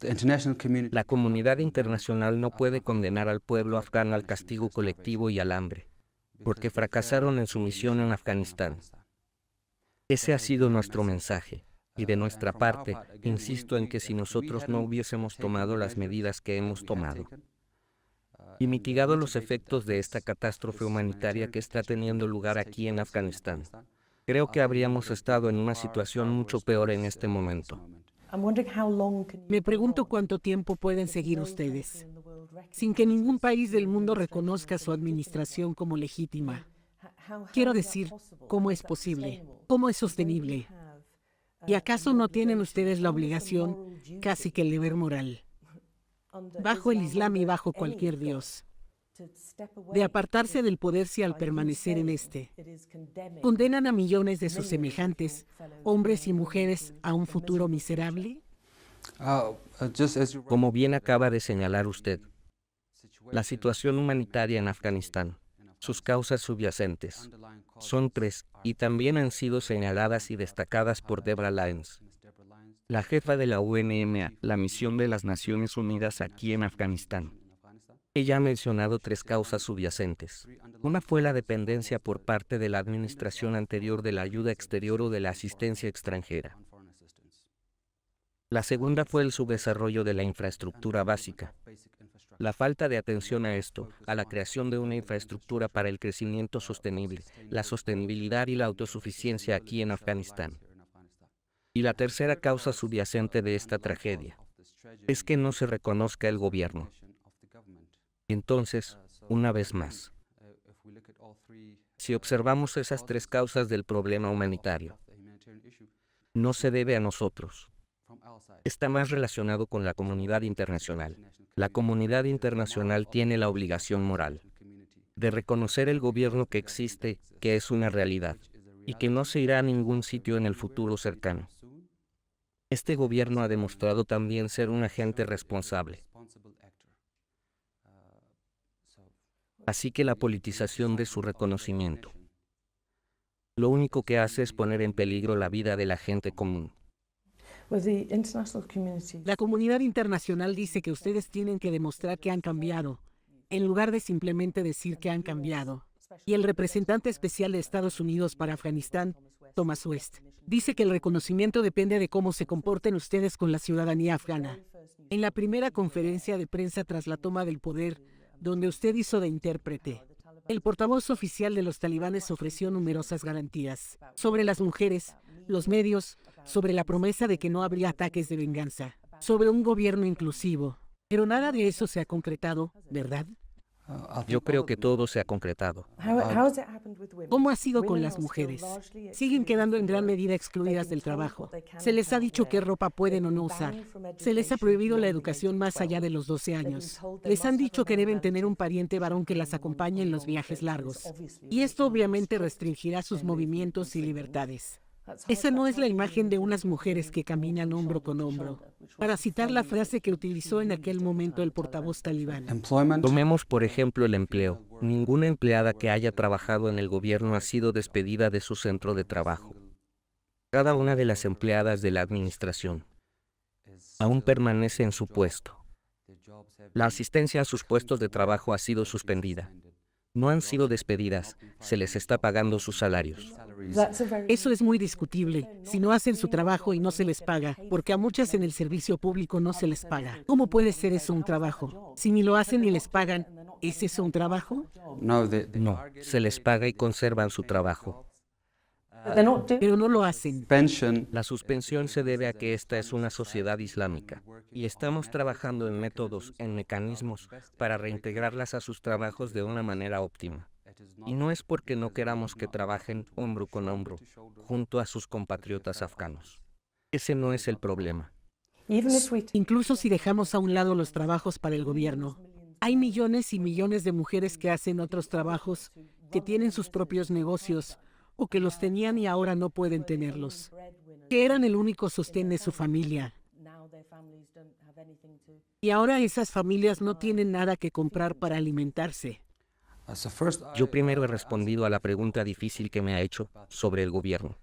La comunidad internacional no puede condenar al pueblo afgano al castigo colectivo y al hambre, porque fracasaron en su misión en Afganistán. Ese ha sido nuestro mensaje. Y de nuestra parte, insisto en que si nosotros no hubiésemos tomado las medidas que hemos tomado y mitigado los efectos de esta catástrofe humanitaria que está teniendo lugar aquí en Afganistán, creo que habríamos estado en una situación mucho peor en este momento. Me pregunto cuánto tiempo pueden seguir ustedes sin que ningún país del mundo reconozca su administración como legítima. Quiero decir, ¿cómo es posible? ¿Cómo es sostenible? ¿Y uh, acaso no tienen ustedes la obligación, casi que el deber moral, bajo el Islam y bajo cualquier Dios, de apartarse del poder si al permanecer en este. ¿Condenan a millones de sus semejantes, hombres y mujeres, a un futuro miserable? Ah, ah, Como bien acaba de señalar usted, la situación humanitaria en Afganistán, sus causas subyacentes, son tres y también han sido señaladas y destacadas por Deborah Lyons, la jefa de la UNMA, la misión de las Naciones Unidas aquí en Afganistán. Ella ha mencionado tres causas subyacentes. Una fue la dependencia por parte de la administración anterior de la ayuda exterior o de la asistencia extranjera. La segunda fue el subdesarrollo de la infraestructura básica. La falta de atención a esto, a la creación de una infraestructura para el crecimiento sostenible, la sostenibilidad y la autosuficiencia aquí en Afganistán. Y la tercera causa subyacente de esta tragedia es que no se reconozca el gobierno. Entonces, una vez más, si observamos esas tres causas del problema humanitario, no se debe a nosotros. Está más relacionado con la comunidad internacional. La comunidad internacional tiene la obligación moral de reconocer el gobierno que existe, que es una realidad, y que no se irá a ningún sitio en el futuro cercano. Este gobierno ha demostrado también ser un agente responsable así que la politización de su reconocimiento. Lo único que hace es poner en peligro la vida de la gente común. Pues la comunidad internacional dice que ustedes tienen que demostrar que han cambiado, en lugar de simplemente decir que han cambiado. Y el representante especial de Estados Unidos para Afganistán, Thomas West, dice que el reconocimiento depende de cómo se comporten ustedes con la ciudadanía afgana. En la primera conferencia de prensa tras la toma del poder, donde usted hizo de intérprete. El portavoz oficial de los talibanes ofreció numerosas garantías sobre las mujeres, los medios, sobre la promesa de que no habría ataques de venganza, sobre un gobierno inclusivo. Pero nada de eso se ha concretado, ¿verdad? Yo creo que todo se ha concretado. ¿Cómo ha sido con las mujeres? Siguen quedando en gran medida excluidas del trabajo. Se les ha dicho qué ropa pueden o no usar. Se les ha prohibido la educación más allá de los 12 años. Les han dicho que deben tener un pariente varón que las acompañe en los viajes largos. Y esto obviamente restringirá sus movimientos y libertades. Esa no es la imagen de unas mujeres que caminan hombro con hombro, para citar la frase que utilizó en aquel momento el portavoz talibán. Tomemos por ejemplo el empleo. Ninguna empleada que haya trabajado en el gobierno ha sido despedida de su centro de trabajo. Cada una de las empleadas de la administración aún permanece en su puesto. La asistencia a sus puestos de trabajo ha sido suspendida no han sido despedidas, se les está pagando sus salarios. Eso es muy discutible, si no hacen su trabajo y no se les paga, porque a muchas en el servicio público no se les paga. ¿Cómo puede ser eso un trabajo? Si ni lo hacen ni les pagan, ¿es eso un trabajo? No, se les paga y conservan su trabajo. Pues pero no lo hacen. La suspensión se debe a que esta es una sociedad islámica y estamos trabajando en métodos, en mecanismos para reintegrarlas a sus trabajos de una manera óptima. Y no es porque no queramos que trabajen hombro con hombro junto a sus compatriotas afganos. Ese no es el problema. Incluso si dejamos a un lado los trabajos para el gobierno, hay millones y millones de mujeres que hacen otros trabajos, que tienen sus propios negocios, o que los tenían y ahora no pueden tenerlos, que eran el único sostén de su familia. Y ahora esas familias no tienen nada que comprar para alimentarse. Yo primero he respondido a la pregunta difícil que me ha hecho sobre el gobierno.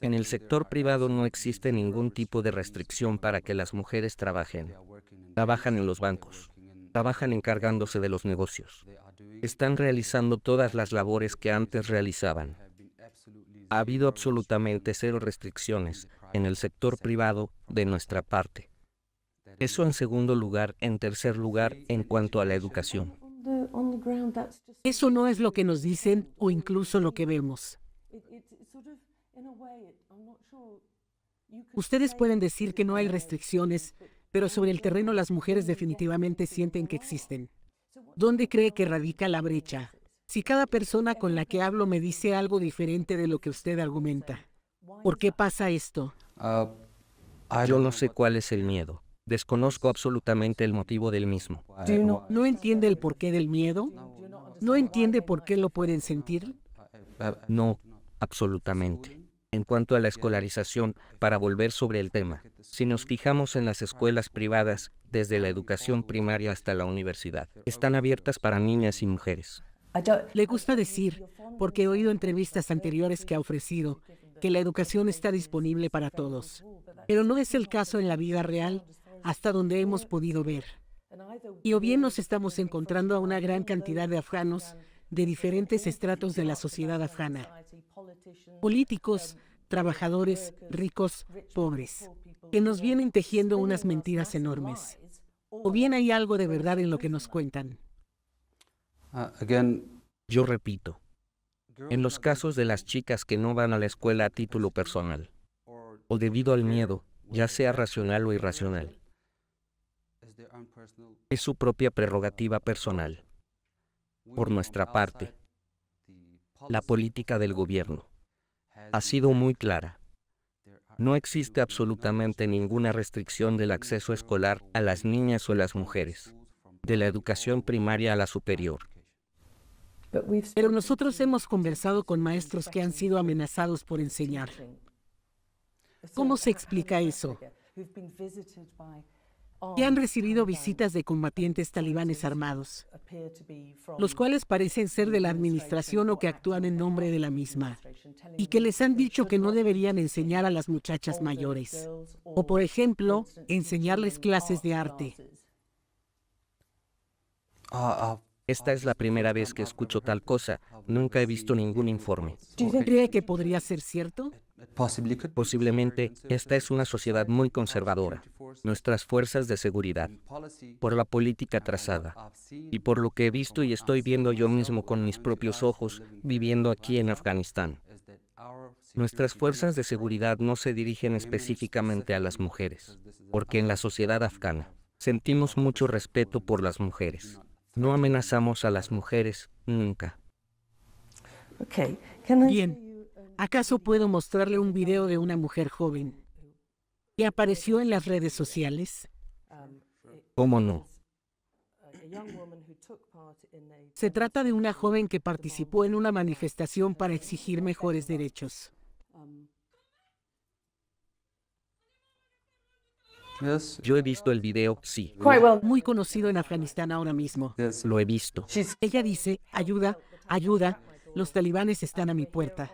En el sector privado no existe ningún tipo de restricción para que las mujeres trabajen. Trabajan en los bancos, trabajan encargándose de los negocios, están realizando todas las labores que antes realizaban ha habido absolutamente cero restricciones en el sector privado de nuestra parte. Eso en segundo lugar. En tercer lugar, en cuanto a la educación. Eso no es lo que nos dicen o incluso lo que vemos. Ustedes pueden decir que no hay restricciones, pero sobre el terreno las mujeres definitivamente sienten que existen. ¿Dónde cree que radica la brecha? si cada persona con la que hablo me dice algo diferente de lo que usted argumenta? ¿Por qué pasa esto? Ah, ah, yo no sé cuál es el miedo. Desconozco absolutamente el motivo del mismo. ¿No entiende el porqué del miedo? ¿No entiende por qué lo pueden sentir? No, absolutamente. En cuanto a la escolarización, para volver sobre el tema, si nos fijamos en las escuelas privadas, desde la educación primaria hasta la universidad, están abiertas para niñas y mujeres. Le gusta decir, porque he oído entrevistas anteriores que ha ofrecido, que la educación está disponible para todos. Pero no es el caso en la vida real, hasta donde hemos podido ver. Y o bien nos estamos encontrando a una gran cantidad de afganos de diferentes estratos de la sociedad afgana, políticos, trabajadores, ricos, pobres, que nos vienen tejiendo unas mentiras enormes. O bien hay algo de verdad en lo que nos cuentan. Ah, Yo repito, en los casos de las chicas que no van a la escuela a título personal o debido al miedo, ya sea racional o irracional, es su propia prerrogativa personal. Por nuestra parte, la política del gobierno ha sido muy clara. No existe absolutamente ninguna restricción del acceso escolar a las niñas o las mujeres, de la educación primaria a la superior. Pero nosotros hemos conversado con maestros que han sido amenazados por enseñar. ¿Cómo se explica eso? Que han recibido visitas de combatientes talibanes armados, los cuales parecen ser de la administración o que actúan en nombre de la misma, y que les han dicho que no deberían enseñar a las muchachas mayores, o por ejemplo, enseñarles clases de arte. Esta es la primera vez que escucho tal cosa. Nunca he visto ningún informe. ¿Tú cree que podría ser cierto? Posiblemente, esta es una sociedad muy conservadora. Nuestras fuerzas de seguridad, por la política trazada, y por lo que he visto y estoy viendo yo mismo con mis propios ojos, viviendo aquí en Afganistán. Nuestras fuerzas de seguridad no se dirigen específicamente a las mujeres, porque en la sociedad afgana sentimos mucho respeto por las mujeres. No amenazamos a las mujeres nunca. Bien, ¿acaso puedo mostrarle un video de una mujer joven que apareció en las redes sociales? ¿Cómo no? Se trata de una joven que participó en una manifestación para exigir mejores derechos. Yo he visto el video, sí. Muy conocido en Afganistán ahora mismo. Lo he visto. Ella dice, ayuda, ayuda, los talibanes están a mi puerta.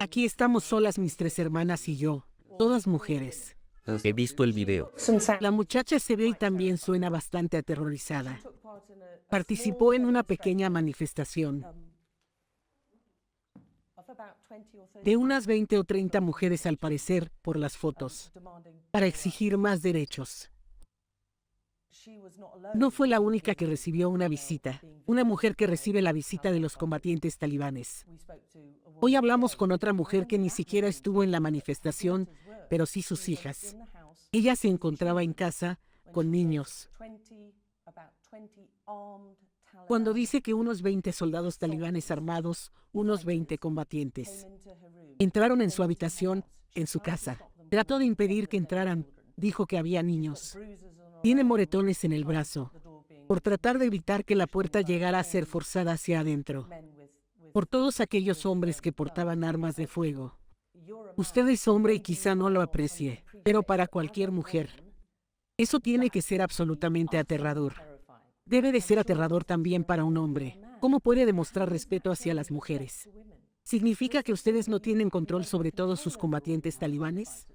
Aquí estamos solas mis tres hermanas y yo, todas mujeres. He visto el video. La muchacha se ve y también suena bastante aterrorizada. Participó en una pequeña manifestación de unas 20 o 30 mujeres al parecer por las fotos, para exigir más derechos. No fue la única que recibió una uh, visita, una mujer que recibe la visita de los combatientes talibanes. Hoy hablamos con otra mujer que ni siquiera estuvo en la manifestación, pero sí sus hijas. Ella se encontraba en casa con niños cuando dice que unos 20 soldados talibanes armados, unos 20 combatientes, entraron en su habitación, en su casa. Trató de impedir que entraran, dijo que había niños. Tiene moretones en el brazo por tratar de evitar que la puerta llegara a ser forzada hacia adentro, por todos aquellos hombres que portaban armas de fuego. Usted es hombre y quizá no lo aprecie, pero para cualquier mujer, eso tiene que ser absolutamente aterrador debe de ser aterrador también para un hombre. ¿Cómo puede demostrar respeto hacia las mujeres? ¿Significa que ustedes no tienen control sobre todos sus combatientes talibanes?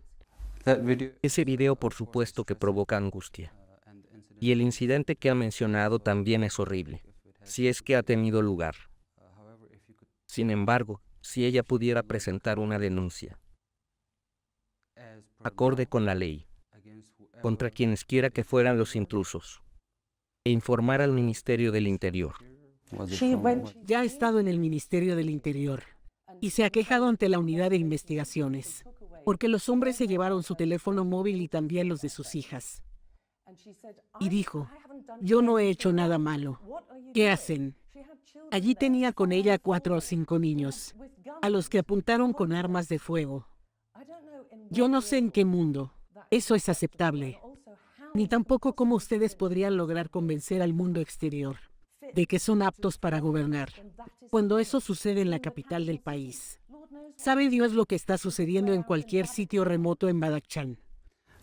Ese video por supuesto que provoca angustia. Y el incidente que ha mencionado también es horrible, si es que ha tenido lugar. Sin embargo, si ella pudiera presentar una denuncia, acorde con la ley, contra quienes quiera que fueran los intrusos, e informar al Ministerio del Interior. Ya ha estado en el Ministerio del Interior y se ha quejado ante la unidad de investigaciones porque los hombres se llevaron su teléfono móvil y también los de sus hijas. Y dijo, yo no he hecho nada malo. ¿Qué hacen? Allí tenía con ella cuatro o cinco niños, a los que apuntaron con armas de fuego. Yo no sé en qué mundo. Eso es aceptable ni tampoco cómo ustedes podrían lograr convencer al mundo exterior de que son aptos para gobernar, cuando eso sucede en la capital del país. ¿Sabe Dios lo que está sucediendo en cualquier sitio remoto en Badakchan?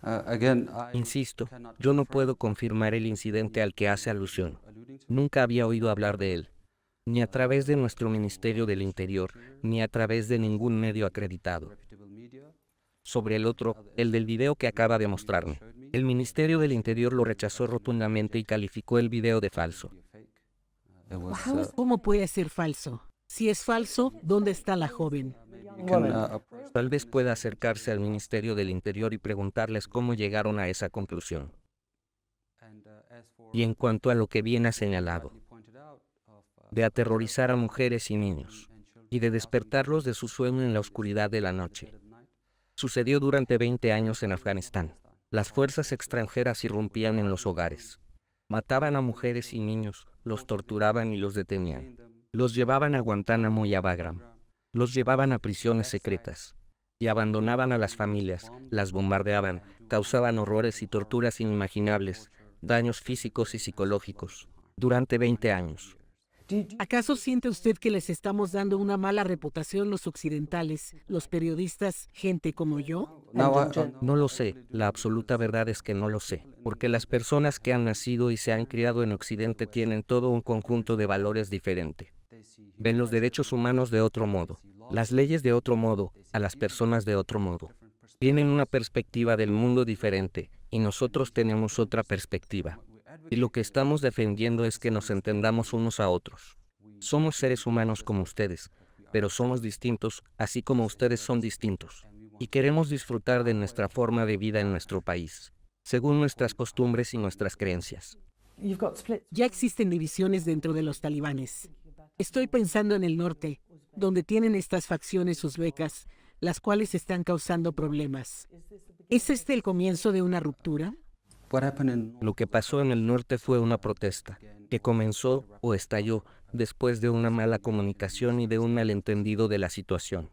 Ah, Insisto, yo no puedo confirmar el incidente al que hace alusión. Nunca había oído hablar de él, ni a través de nuestro Ministerio del Interior, ni a través de ningún medio acreditado. Sobre el otro, el del video que acaba de mostrarme. El Ministerio del Interior lo rechazó rotundamente y calificó el video de falso. ¿Cómo puede ser falso? Si es falso, ¿dónde está la joven? Tal vez pueda acercarse al Ministerio del Interior y preguntarles cómo llegaron a esa conclusión. Y en cuanto a lo que bien ha señalado, de aterrorizar a mujeres y niños, y de despertarlos de su sueño en la oscuridad de la noche, sucedió durante 20 años en Afganistán. Las fuerzas extranjeras irrumpían en los hogares. Mataban a mujeres y niños, los torturaban y los detenían. Los llevaban a Guantánamo y a Bagram. Los llevaban a prisiones secretas. Y abandonaban a las familias, las bombardeaban, causaban horrores y torturas inimaginables, daños físicos y psicológicos. Durante 20 años, ¿Acaso siente usted que les estamos dando una mala reputación los occidentales, los periodistas, gente como yo? Eh, no, lo sé. La absoluta verdad es que no lo sé. Porque las personas que han nacido y se han criado en Occidente tienen todo un conjunto de valores diferente. Ven los derechos humanos de otro modo, las leyes de otro modo, a las personas de otro modo. Tienen una perspectiva del mundo diferente y nosotros tenemos otra perspectiva. Y lo que estamos defendiendo es que nos entendamos unos a otros. Somos seres humanos como ustedes, pero somos distintos, así como ustedes son distintos. Y queremos disfrutar de nuestra forma de vida en nuestro país, según nuestras costumbres y nuestras creencias. Ya existen divisiones dentro de los talibanes. Estoy pensando en el norte, donde tienen estas facciones uzbecas, las cuales están causando problemas. ¿Es este el comienzo de una ruptura? Lo que pasó en el norte fue una protesta, que comenzó o estalló después de una mala comunicación y de un malentendido de la situación.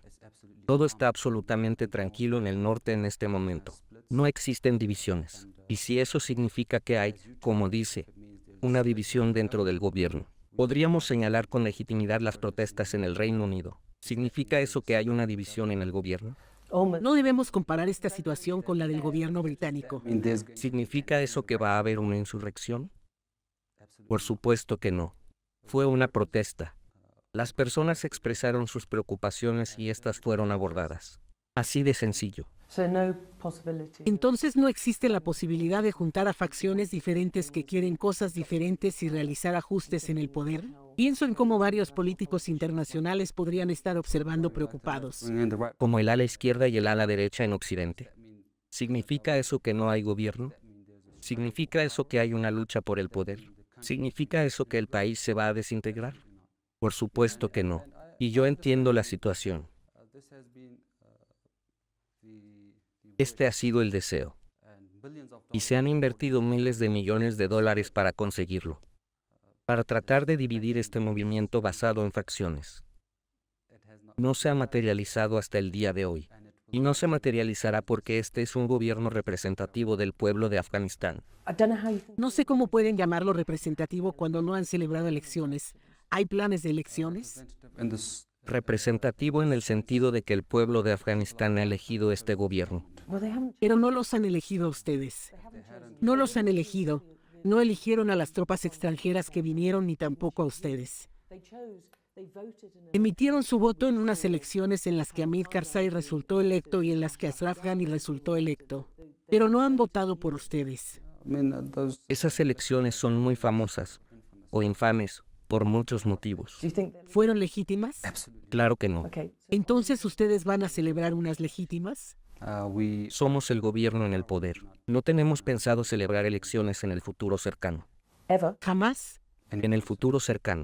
Todo está absolutamente tranquilo en el norte en este momento. No existen divisiones. Y si eso significa que hay, como dice, una división dentro del gobierno, podríamos señalar con legitimidad las protestas en el Reino Unido. ¿Significa eso que hay una división en el gobierno? Oh, no debemos comparar esta situación con la del gobierno británico. ¿Significa eso que va a haber una insurrección? Por supuesto que no. Fue una protesta. Las personas expresaron sus preocupaciones y estas fueron abordadas. Así de sencillo. Entonces no existe la posibilidad de juntar a facciones diferentes que quieren cosas diferentes y realizar ajustes en el poder. Pienso en cómo varios políticos internacionales podrían estar observando preocupados. Como el ala izquierda y el ala derecha en Occidente. ¿Significa eso que no hay gobierno? ¿Significa eso que hay una lucha por el poder? ¿Significa eso que el país se va a desintegrar? Por supuesto que no. Y yo entiendo la situación. Este ha sido el deseo. Y se han invertido miles de millones de dólares para conseguirlo. Para tratar de dividir este movimiento basado en facciones. No se ha materializado hasta el día de hoy. Y no se materializará porque este es un gobierno representativo del pueblo de Afganistán. No sé cómo pueden llamarlo representativo cuando no han celebrado elecciones. ¿Hay planes de elecciones? representativo en el sentido de que el pueblo de Afganistán ha elegido este gobierno. Pero no los han elegido a ustedes. No los han elegido. No eligieron a las tropas extranjeras que vinieron ni tampoco a ustedes. Emitieron su voto en unas elecciones en las que Hamid Karzai resultó electo y en las que Asraf Ghani resultó electo, pero no han votado por ustedes. Esas elecciones son muy famosas o infames por muchos motivos. ¿Fueron legítimas? Claro que no. Entonces ustedes van a celebrar unas legítimas? Ah, Somos el gobierno en el poder. No tenemos pensado celebrar elecciones en el futuro cercano. Jamás. En el futuro cercano.